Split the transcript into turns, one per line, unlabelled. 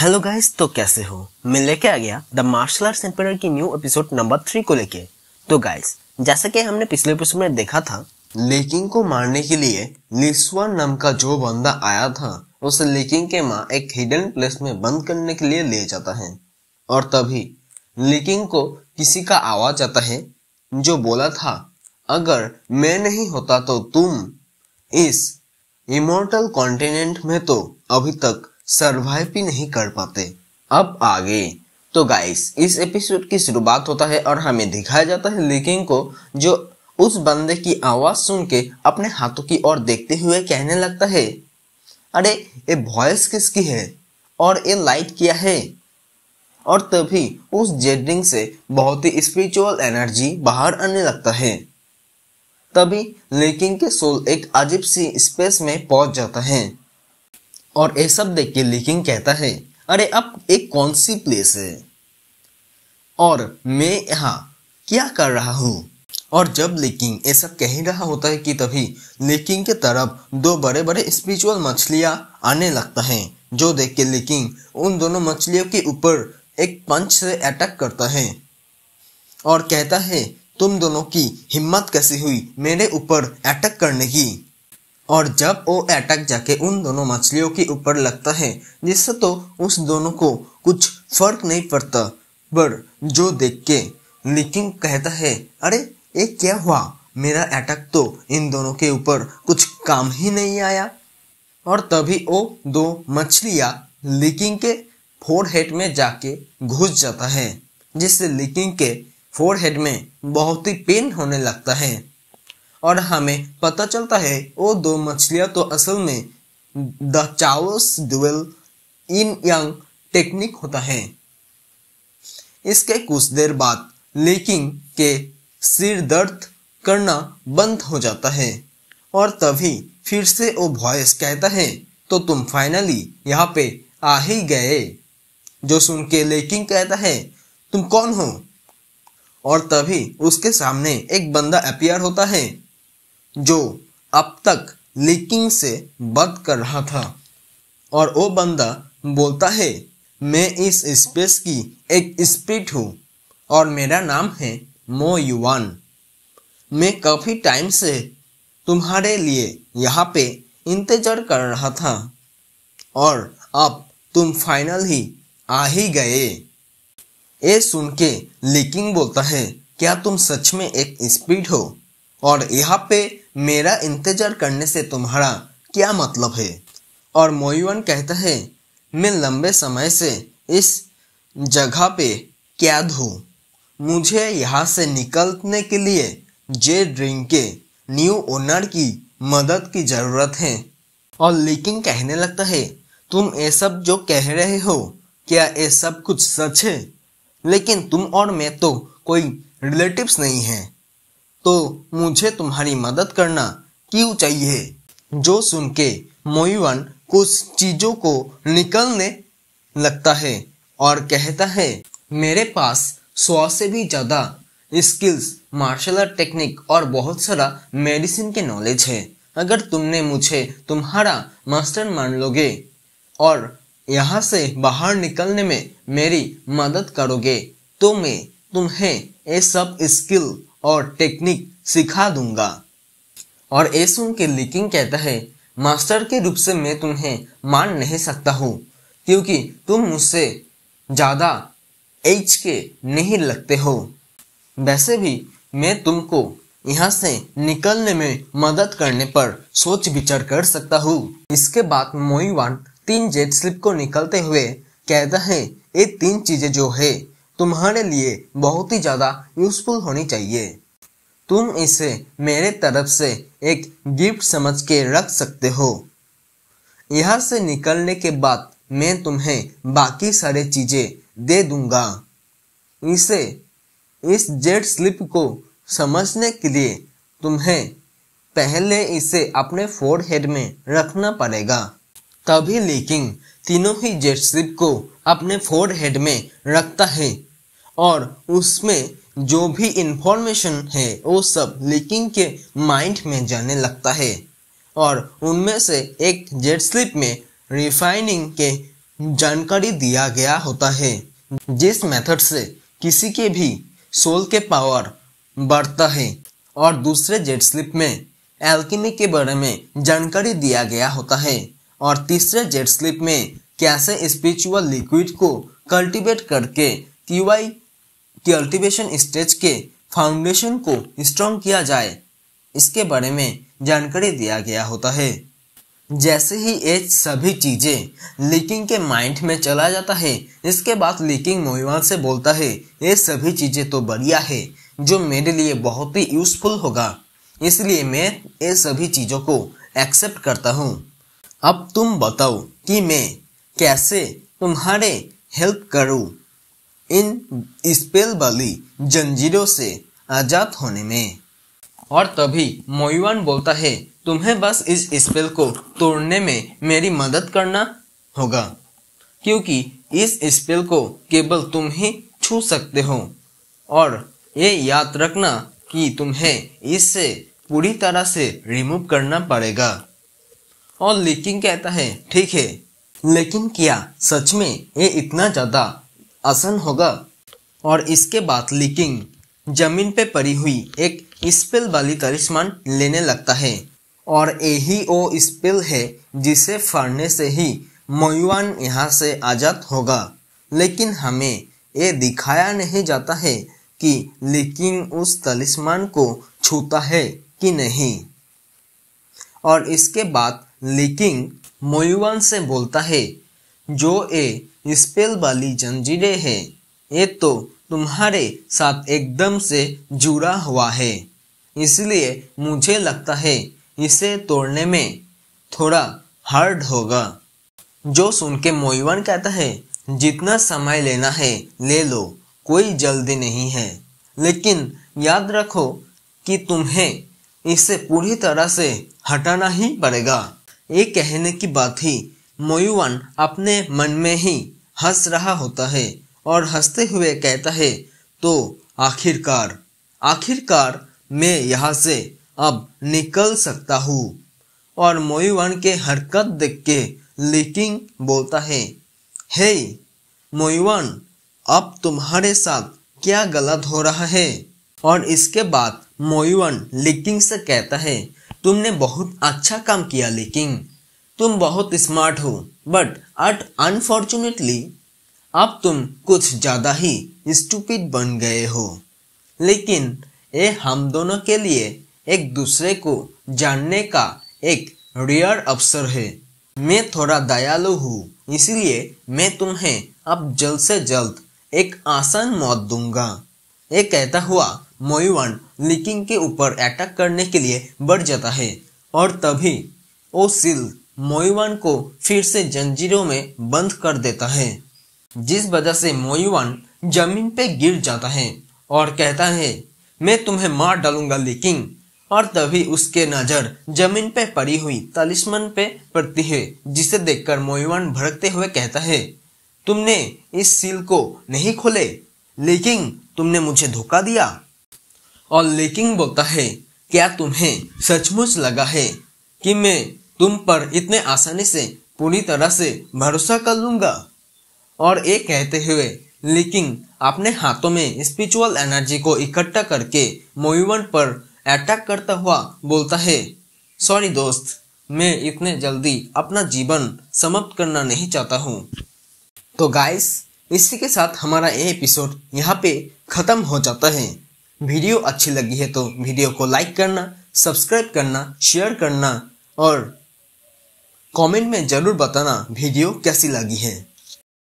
hello guys तो कैसे हो मैं लेके आ गया द मार्शल आर्ट्स एम्पायर की न्यू एपिसोड नंबर थ्री को लेके तो गाइस जैसा कि हमने पिछले एपिसोड में देखा था लेकिन को मारने के लिए लिस्वा नाम का जो बंदा आया था उसे लेकिन के माँ एक हिडन प्लेस में बंद करने के लिए ले जाता है और तभी लेकिन को किसी का आवाज आता है जो बोला था अगर मैं नहीं होता तो तुम इस इमोर्टल कॉन्टिनेंट में तो अभी तक सर्वाइव भी नहीं कर पाते अब आगे तो गाइस इस एपिसोड की शुरुआत होता है और हमें दिखाया जाता है लेकिन को जो उस बंदे की आवाज़ सुन के अपने हाथों की ओर देखते हुए कहने लगता है अरे ये वॉइस किसकी है और ये लाइट क्या है और तभी उस जेडिंग से बहुत ही स्पिरिचुअल एनर्जी बाहर आने लगता है तभी लेकिन के सोल एक अजीब सी स्पेस में पहुंच जाता है और ये सब देख के लिकिंग कहता है अरे अब एक कौन सी प्लेस है और मैं यहाँ क्या कर रहा हूँ और जब लेकिन ये सब कह रहा होता है कि तभी लेकिन के तरफ दो बड़े बड़े स्पिरिचुअल मछलियाँ आने लगता है जो देख के लेकिंग उन दोनों मछलियों के ऊपर एक पंच से अटैक करता है और कहता है तुम दोनों की हिम्मत कैसी हुई मेरे ऊपर अटैक करने की और जब वो अटक जाके उन दोनों मछलियों के ऊपर लगता है जिससे तो उस दोनों को कुछ फर्क नहीं पड़ता पर जो देख के लिकिंग कहता है अरे ये क्या हुआ मेरा अटक तो इन दोनों के ऊपर कुछ काम ही नहीं आया और तभी वो दो मछलियाँ लिकिंग के फोर हेड में जाके घुस जाता है जिससे लिकिंग के फोर हेड में बहुत ही पेन होने लगता है और हमें पता चलता है वो दो मछलियां तो असल में the chaos duel in young technique होता है इसके कुछ देर बाद लेकिन के सिर दर्द करना बंद हो जाता है और तभी फिर से वो वॉयस कहता है तो तुम फाइनली यहाँ पे आ ही गए जो सुन के लेकिन कहता है तुम कौन हो और तभी उसके सामने एक बंदा अपियर होता है जो अब तक लीकिंग से बद कर रहा था और वो बंदा बोलता है मैं इस स्पेस की एक स्पिरिट हूँ और मेरा नाम है मो युवान मैं काफ़ी टाइम से तुम्हारे लिए यहाँ पे इंतज़ार कर रहा था और अब तुम फाइनल ही आ ही गए ये सुन के लीकिंग बोलता है क्या तुम सच में एक स्पीड हो और यहाँ पे मेरा इंतजार करने से तुम्हारा क्या मतलब है और मोयुअन कहता है मैं लंबे समय से इस जगह पे कैद हूँ मुझे यहाँ से निकलने के लिए जे ड्रिंक के न्यू ओनर की मदद की ज़रूरत है और लेकिन कहने लगता है तुम ये सब जो कह रहे हो क्या ये सब कुछ सच है लेकिन तुम और मैं तो कोई रिलेटिव्स नहीं हैं तो मुझे तुम्हारी मदद करना क्यों चाहिए जो सुन के मोईवन कुछ चीजों को निकलने लगता है और कहता है मेरे पास सौ से भी ज़्यादा स्किल्स मार्शल आर्ट टेक्निक और बहुत सारा मेडिसिन के नॉलेज है अगर तुमने मुझे तुम्हारा मास्टर मान लोगे और यहाँ से बाहर निकलने में मेरी मदद करोगे तो मैं तुम्हें ये सब स्किल और टेक्निक सिखा दूंगा और एसुन के लिकिंग कहता है मास्टर के रूप से मैं तुम्हें मान नहीं सकता हूँ क्योंकि तुम मुझसे ज़्यादा एच के नहीं लगते हो वैसे भी मैं तुमको यहाँ से निकलने में मदद करने पर सोच विचार कर सकता हूँ इसके बाद मोईवान तीन जेट स्लिप को निकलते हुए कहता है ये तीन चीज़ें जो है तुम्हारे लिए बहुत ही ज़्यादा यूज़फुल होनी चाहिए तुम इसे मेरे तरफ से एक गिफ्ट समझ के रख सकते हो यहाँ से निकलने के बाद मैं तुम्हें बाकी सारे चीज़ें दे दूंगा इसे इस जेट स्लिप को समझने के लिए तुम्हें पहले इसे अपने फोर हेड में रखना पड़ेगा तभी लेकिन तीनों ही जेट स्लिप को अपने फोर हेड में रखता है और उसमें जो भी इन्फॉर्मेशन है वो सब लीकिंग के माइंड में जाने लगता है और उनमें से एक जेट स्लिप में रिफाइनिंग के जानकारी दिया गया होता है जिस मेथड से किसी के भी सोल के पावर बढ़ता है और दूसरे जेट स्लिप में एल्किमी के बारे में जानकारी दिया गया होता है और तीसरे जेट स्लिप में कैसे स्पिरिचुअल लिक्विड को कल्टीवेट करके क्यूआई कि अल्टीवेशन स्टेज के फाउंडेशन को स्ट्रॉन्ग किया जाए इसके बारे में जानकारी दिया गया होता है जैसे ही ये सभी चीज़ें लीकिंग के माइंड में चला जाता है इसके बाद लीकिंग मोहिमान से बोलता है ये सभी चीज़ें तो बढ़िया है जो मेरे लिए बहुत ही यूज़फुल होगा इसलिए मैं ये सभी चीज़ों को एक्सेप्ट करता हूँ अब तुम बताओ कि मैं कैसे तुम्हारे हेल्प करूँ इन स्पेल वाली जंजीरों से आज़ाद होने में और तभी मोयुआन बोलता है तुम्हें बस इस स्पेल को तोड़ने में मेरी मदद करना होगा क्योंकि इस स्पेल को केवल तुम ही छू सकते हो और ये याद रखना कि तुम्हें इससे पूरी तरह से रिमूव करना पड़ेगा और लिकिंग कहता है ठीक है लेकिन क्या सच में ये इतना ज़्यादा आसन होगा और इसके बाद लीकिंग जमीन पे पड़ी हुई एक स्पेल वाली तरिश्मान लेने लगता है और यही वो स्पिल है जिसे फाड़ने से ही मयुआन यहाँ से आज़ाद होगा लेकिन हमें ये दिखाया नहीं जाता है कि लेकिन उस तलिस्मान को छूता है कि नहीं और इसके बाद लीकिंग मयुआन से बोलता है जो ए स्पेल वाली जंजीरें हैं ये तो तुम्हारे साथ एकदम से जुड़ा हुआ है इसलिए मुझे लगता है इसे तोड़ने में थोड़ा हार्ड होगा जो सुन के मोइवन कहता है जितना समय लेना है ले लो कोई जल्दी नहीं है लेकिन याद रखो कि तुम्हें इसे पूरी तरह से हटाना ही पड़ेगा ये कहने की बात ही मोयुवन अपने मन में ही हंस रहा होता है और हंसते हुए कहता है तो आखिरकार आखिरकार मैं यहाँ से अब निकल सकता हूँ और मोयुवन के हरकत देख के लिकिंग बोलता है हे मोयुवन अब तुम्हारे साथ क्या गलत हो रहा है और इसके बाद मोयुवन लिकिंग से कहता है तुमने बहुत अच्छा काम किया लिकिंग तुम बहुत स्मार्ट हो बट अट अनफॉर्चुनेटली अब तुम कुछ ज़्यादा ही स्टूपिड बन गए हो लेकिन ये हम दोनों के लिए एक दूसरे को जानने का एक रियर अवसर है मैं थोड़ा दयालु हूँ इसलिए मैं तुम्हें अब जल्द से जल्द एक आसान मौत दूंगा ये कहता हुआ मोयुवन लिकिंग के ऊपर अटैक करने के लिए बढ़ जाता है और तभी ओ सिल्क मोयुवान को फिर से जंजीरों में बंद कर देता है जिस वजह से मोयुवान जमीन पे गिर जाता है और कहता है मैं तुम्हें मार डालूंगा लेकिन और तभी उसके नजर जमीन पे पड़ी हुई तालिस्मन पे पड़ती है जिसे देखकर मोयुवान भड़कते हुए कहता है तुमने इस सील को नहीं खोले लेकिन तुमने मुझे धोखा दिया और लेकिन बोलता है क्या तुम्हें सचमुच लगा है कि मैं तुम पर इतने आसानी से पूरी तरह से भरोसा कर लूंगा और ये कहते हुए लेकिन अपने हाथों में स्पिरिचुअल एनर्जी को इकट्ठा करके मोयूवन पर अटैक करता हुआ बोलता है सॉरी दोस्त मैं इतने जल्दी अपना जीवन समाप्त करना नहीं चाहता हूँ तो गाइस इसी के साथ हमारा ये एपिसोड यहाँ पे ख़त्म हो जाता है वीडियो अच्छी लगी है तो वीडियो को लाइक करना सब्सक्राइब करना शेयर करना और कमेंट में ज़रूर बताना वीडियो कैसी लगी है